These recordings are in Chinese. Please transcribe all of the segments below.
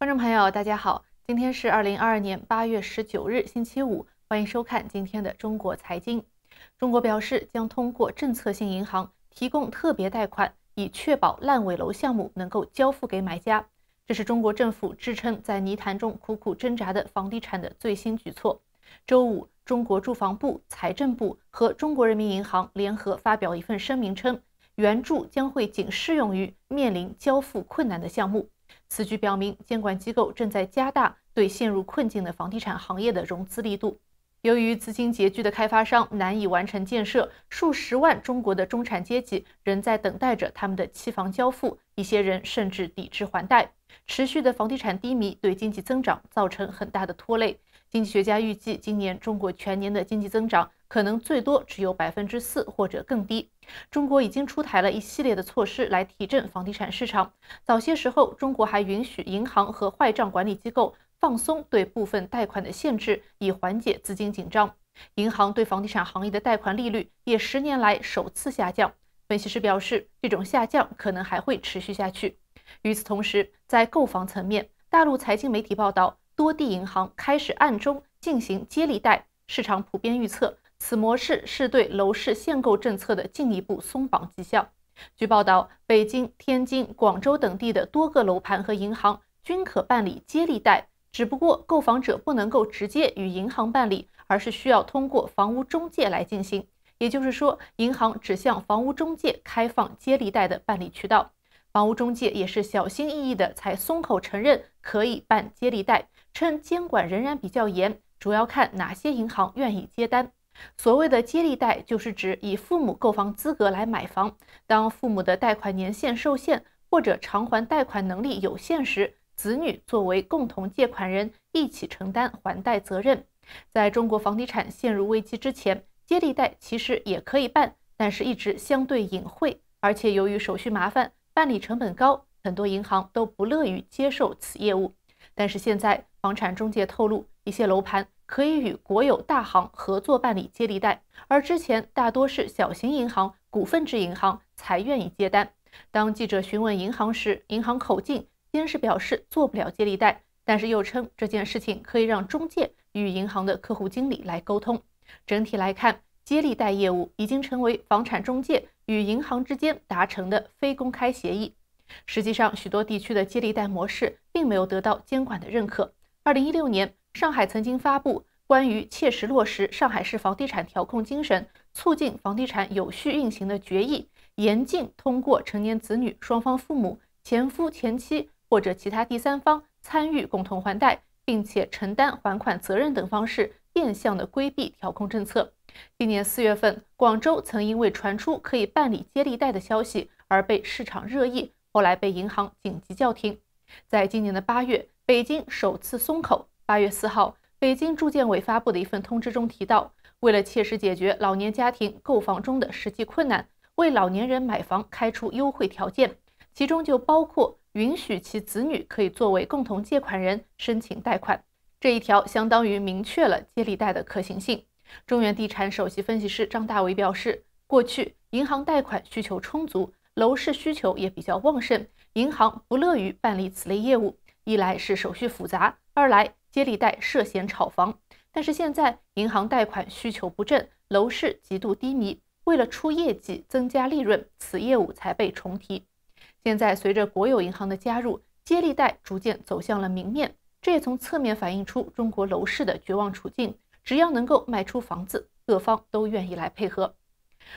观众朋友，大家好，今天是二零二二年八月十九日，星期五，欢迎收看今天的中国财经。中国表示将通过政策性银行提供特别贷款，以确保烂尾楼项目能够交付给买家。这是中国政府支撑在泥潭中苦苦挣扎的房地产的最新举措。周五，中国住房部、财政部和中国人民银行联合发表一份声明称，援助将会仅适用于面临交付困难的项目。此举表明，监管机构正在加大对陷入困境的房地产行业的融资力度。由于资金拮据的开发商难以完成建设，数十万中国的中产阶级仍在等待着他们的期房交付，一些人甚至抵制还贷。持续的房地产低迷对经济增长造成很大的拖累。经济学家预计，今年中国全年的经济增长。可能最多只有百分之四或者更低。中国已经出台了一系列的措施来提振房地产市场。早些时候，中国还允许银行和坏账管理机构放松对部分贷款的限制，以缓解资金紧张。银行对房地产行业的贷款利率也十年来首次下降。分析师表示，这种下降可能还会持续下去。与此同时，在购房层面，大陆财经媒体报道，多地银行开始暗中进行接力贷。市场普遍预测。此模式是对楼市限购政策的进一步松绑迹象。据报道，北京、天津、广州等地的多个楼盘和银行均可办理接力贷，只不过购房者不能够直接与银行办理，而是需要通过房屋中介来进行。也就是说，银行只向房屋中介开放接力贷的办理渠道，房屋中介也是小心翼翼的才松口承认可以办接力贷，称监管仍然比较严，主要看哪些银行愿意接单。所谓的接力贷，就是指以父母购房资格来买房。当父母的贷款年限受限或者偿还贷款能力有限时，子女作为共同借款人一起承担还贷责任。在中国房地产陷入危机之前，接力贷其实也可以办，但是一直相对隐晦，而且由于手续麻烦、办理成本高，很多银行都不乐于接受此业务。但是现在，房产中介透露，一些楼盘。可以与国有大行合作办理接力贷，而之前大多是小型银行、股份制银行才愿意接单。当记者询问银行时，银行口径先是表示做不了接力贷，但是又称这件事情可以让中介与银行的客户经理来沟通。整体来看，接力贷业务已经成为房产中介与银行之间达成的非公开协议。实际上，许多地区的接力贷模式并没有得到监管的认可。二零一六年。上海曾经发布关于切实落实上海市房地产调控精神，促进房地产有序运行的决议，严禁通过成年子女、双方父母、前夫前妻或者其他第三方参与共同还贷，并且承担还款责任等方式，变相的规避调控政策。今年四月份，广州曾因为传出可以办理接力贷的消息而被市场热议，后来被银行紧急叫停。在今年的八月，北京首次松口。八月四号，北京住建委发布的一份通知中提到，为了切实解决老年家庭购房中的实际困难，为老年人买房开出优惠条件，其中就包括允许其子女可以作为共同借款人申请贷款。这一条相当于明确了接力贷的可行性。中原地产首席分析师张大伟表示，过去银行贷款需求充足，楼市需求也比较旺盛，银行不乐于办理此类业务，一来是手续复杂，二来。接力贷涉嫌炒房，但是现在银行贷款需求不振，楼市极度低迷，为了出业绩、增加利润，此业务才被重提。现在随着国有银行的加入，接力贷逐渐走向了明面，这也从侧面反映出中国楼市的绝望处境。只要能够卖出房子，各方都愿意来配合。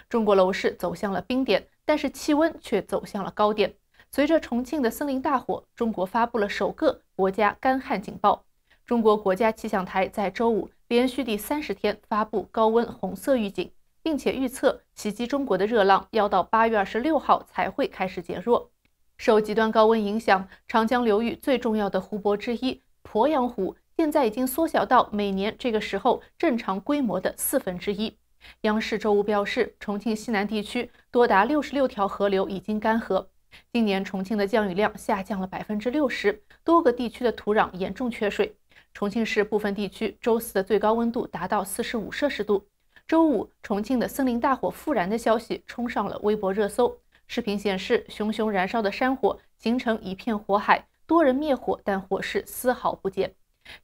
中国楼市走向了冰点，但是气温却走向了高点。随着重庆的森林大火，中国发布了首个国家干旱警报。中国国家气象台在周五连续第三十天发布高温红色预警，并且预测袭击中国的热浪要到八月二十六号才会开始减弱。受极端高温影响，长江流域最重要的湖泊之一鄱阳湖现在已经缩小到每年这个时候正常规模的四分之一。央视周五表示，重庆西南地区多达六十六条河流已经干涸，今年重庆的降雨量下降了百分之六十，多个地区的土壤严重缺水。重庆市部分地区周四的最高温度达到四十五摄氏度。周五，重庆的森林大火复燃的消息冲上了微博热搜。视频显示，熊熊燃烧的山火形成一片火海，多人灭火，但火势丝毫不减。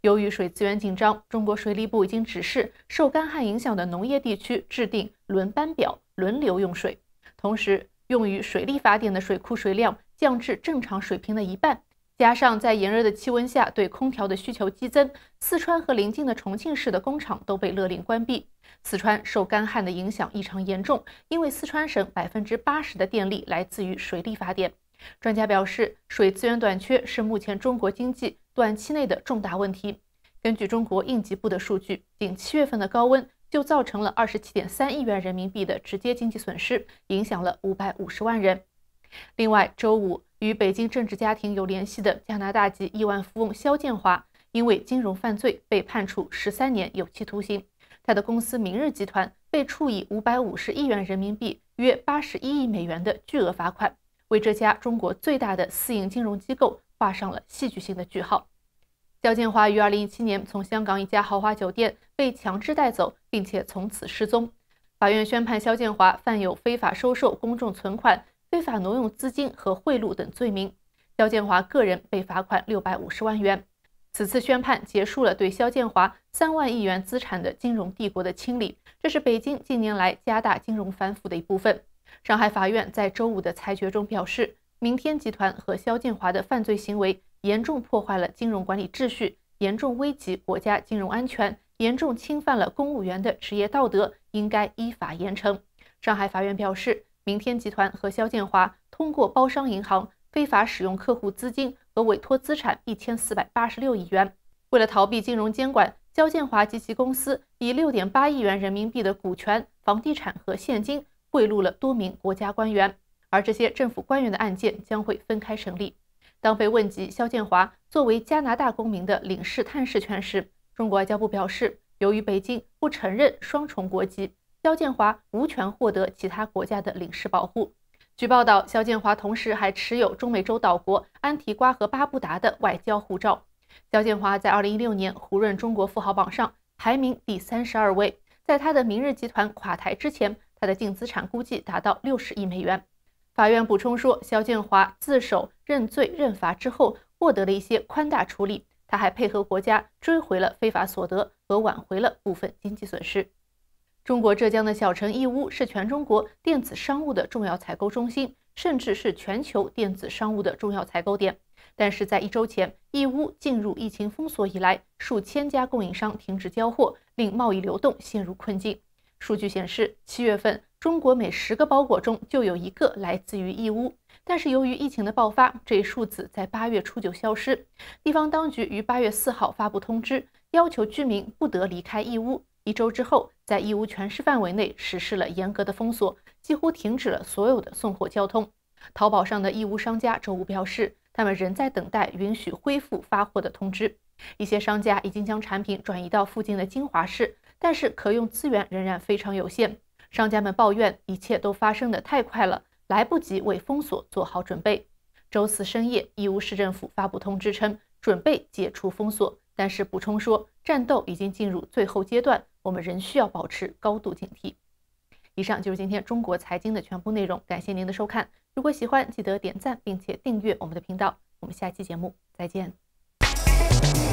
由于水资源紧张，中国水利部已经指示受干旱影响的农业地区制定轮班表，轮流用水，同时用于水利发电的水库水量降至正常水平的一半。加上在炎热的气温下，对空调的需求激增，四川和邻近的重庆市的工厂都被勒令关闭。四川受干旱的影响异常严重，因为四川省百分之八十的电力来自于水力发电。专家表示，水资源短缺是目前中国经济短期内的重大问题。根据中国应急部的数据，仅七月份的高温就造成了二十七点三亿元人民币的直接经济损失，影响了五百五十万人。另外，周五。与北京政治家庭有联系的加拿大籍亿万富翁肖建华，因为金融犯罪被判处十三年有期徒刑。他的公司明日集团被处以五百五十亿元人民币（约八十一亿美元）的巨额罚款，为这家中国最大的私营金融机构画上了戏剧性的句号。肖建华于二零一七年从香港一家豪华酒店被强制带走，并且从此失踪。法院宣判肖建华犯有非法收受公众存款。非法挪用资金和贿赂等罪名，肖建华个人被罚款六百五十万元。此次宣判结束了对肖建华三万亿元资产的金融帝国的清理，这是北京近年来加大金融反腐的一部分。上海法院在周五的裁决中表示，明天集团和肖建华的犯罪行为严重破坏了金融管理秩序，严重危及国家金融安全，严重侵犯了公务员的职业道德，应该依法严惩。上海法院表示。明天集团和肖建华通过包商银行非法使用客户资金和委托资产一千四百八十六亿元。为了逃避金融监管，肖建华及其公司以六点八亿元人民币的股权、房地产和现金贿赂了多名国家官员，而这些政府官员的案件将会分开审理。当被问及肖建华作为加拿大公民的领事探视权时，中国外交部表示，由于北京不承认双重国籍。肖建华无权获得其他国家的领事保护。据报道，肖建华同时还持有中美洲岛国安提瓜和巴布达的外交护照。肖建华在2016年胡润中国富豪榜上排名第三十二位。在他的明日集团垮台之前，他的净资产估计达到六十亿美元。法院补充说，肖建华自首认罪认罚之后，获得了一些宽大处理。他还配合国家追回了非法所得和挽回了部分经济损失。中国浙江的小城义乌是全中国电子商务的重要采购中心，甚至是全球电子商务的重要采购点。但是在一周前，义乌进入疫情封锁以来，数千家供应商停止交货，令贸易流动陷入困境。数据显示，七月份中国每十个包裹中就有一个来自于义乌，但是由于疫情的爆发，这一数字在八月初就消失。地方当局于八月四号发布通知，要求居民不得离开义乌。一周之后。在义乌全市范围内实施了严格的封锁，几乎停止了所有的送货交通。淘宝上的义乌商家周五表示，他们仍在等待允许恢复发货的通知。一些商家已经将产品转移到附近的金华市，但是可用资源仍然非常有限。商家们抱怨，一切都发生的太快了，来不及为封锁做好准备。周四深夜，义乌市政府发布通知称，准备解除封锁。但是补充说，战斗已经进入最后阶段，我们仍需要保持高度警惕。以上就是今天中国财经的全部内容，感谢您的收看。如果喜欢，记得点赞并且订阅我们的频道。我们下期节目再见。